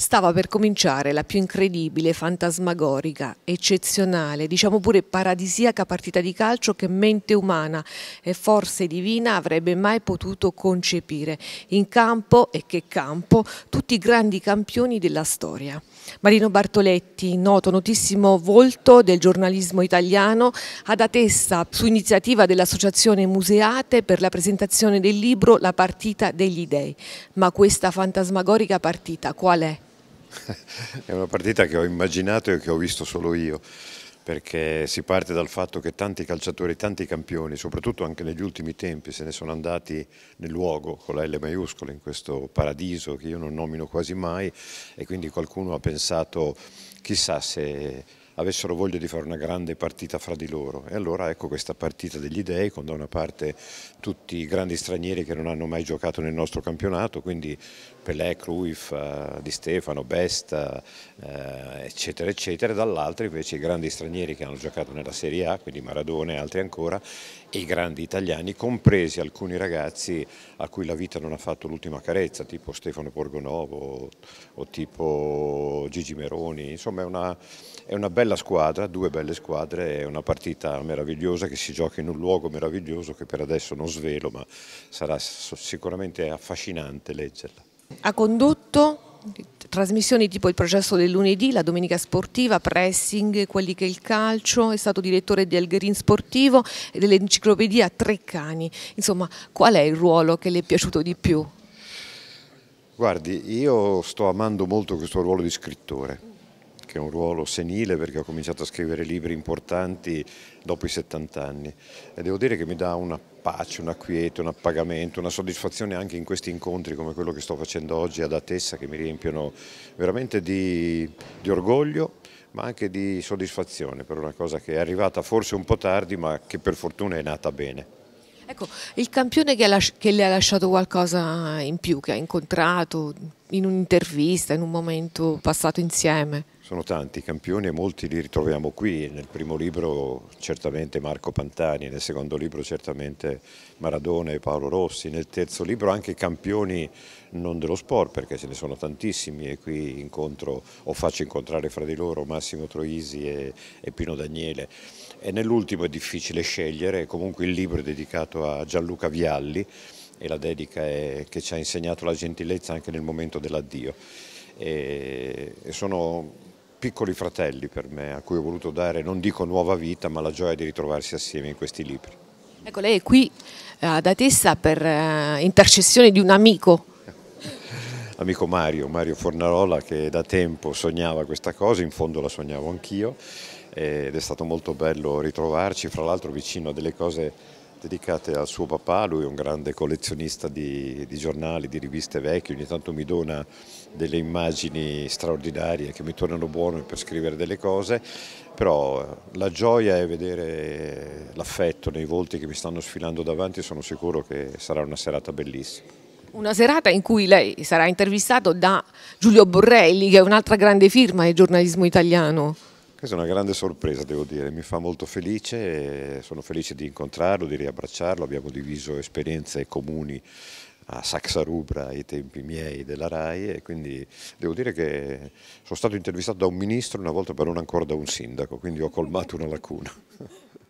Stava per cominciare la più incredibile, fantasmagorica, eccezionale, diciamo pure paradisiaca partita di calcio che mente umana e forse divina avrebbe mai potuto concepire. In campo, e che campo, tutti i grandi campioni della storia. Marino Bartoletti, noto, notissimo volto del giornalismo italiano, ha da testa su iniziativa dell'Associazione Museate per la presentazione del libro La partita degli dei. Ma questa fantasmagorica partita qual è? È una partita che ho immaginato e che ho visto solo io, perché si parte dal fatto che tanti calciatori, tanti campioni, soprattutto anche negli ultimi tempi, se ne sono andati nel luogo con la L maiuscola, in questo paradiso che io non nomino quasi mai, e quindi qualcuno ha pensato chissà se avessero voglia di fare una grande partita fra di loro. E allora ecco questa partita degli dei con da una parte tutti i grandi stranieri che non hanno mai giocato nel nostro campionato, quindi Pelé, Cruyff, eh, Di Stefano, Besta, eh, eccetera, eccetera, dall'altra invece i grandi stranieri che hanno giocato nella Serie A, quindi Maradona e altri ancora, e i grandi italiani, compresi alcuni ragazzi a cui la vita non ha fatto l'ultima carezza, tipo Stefano Borgonovo o tipo Gigi Meroni, insomma è una, è una bella bella squadra, due belle squadre è una partita meravigliosa che si gioca in un luogo meraviglioso che per adesso non svelo ma sarà sicuramente affascinante leggerla. Ha condotto trasmissioni tipo il processo del lunedì, la domenica sportiva, pressing, quelli che è il calcio, è stato direttore di Algherin Sportivo e dell'enciclopedia Treccani. Insomma, qual è il ruolo che le è piaciuto di più? Guardi, io sto amando molto questo ruolo di scrittore che è un ruolo senile perché ho cominciato a scrivere libri importanti dopo i 70 anni e devo dire che mi dà una pace, una quiete, un appagamento, una soddisfazione anche in questi incontri come quello che sto facendo oggi ad Atessa che mi riempiono veramente di, di orgoglio ma anche di soddisfazione per una cosa che è arrivata forse un po' tardi ma che per fortuna è nata bene. Ecco, il campione che, che, le ha lasciato qualcosa in più, che ha incontrato in un'intervista, in un momento passato insieme? Sono tanti i campioni e molti li ritroviamo qui, nel primo libro certamente Marco Pantani, nel secondo libro certamente Maradona e Paolo Rossi, nel terzo libro anche campioni non dello sport perché ce ne sono tantissimi e qui incontro o faccio incontrare fra di loro Massimo Troisi e, e Pino Daniele e nell'ultimo è difficile scegliere, comunque il libro è dedicato a Gianluca Vialli e la dedica è che ci ha insegnato la gentilezza anche nel momento dell'addio. E, e sono piccoli fratelli per me, a cui ho voluto dare, non dico nuova vita, ma la gioia di ritrovarsi assieme in questi libri. Ecco, lei è qui eh, ad Atessa per eh, intercessione di un amico. Amico Mario, Mario Fornarola, che da tempo sognava questa cosa, in fondo la sognavo anch'io, ed è stato molto bello ritrovarci, fra l'altro vicino a delle cose dedicate al suo papà, lui è un grande collezionista di, di, giornali, di riviste vecchie, ogni tanto mi dona delle immagini straordinarie che mi tornano buone per scrivere delle cose, però la gioia è vedere l'affetto nei volti che mi stanno sfilando davanti, sono sicuro che sarà una serata bellissima. Una serata in cui lei sarà intervistato da Giulio Borrelli, che è un'altra grande firma del giornalismo italiano. Questa è una grande sorpresa, devo dire, mi fa molto felice, sono felice di incontrarlo, di riabbracciarlo, abbiamo diviso esperienze comuni a Saxa Rubra ai tempi miei della RAI e quindi devo dire che sono stato intervistato da un ministro una volta però non ancora da un sindaco, quindi ho colmato una lacuna.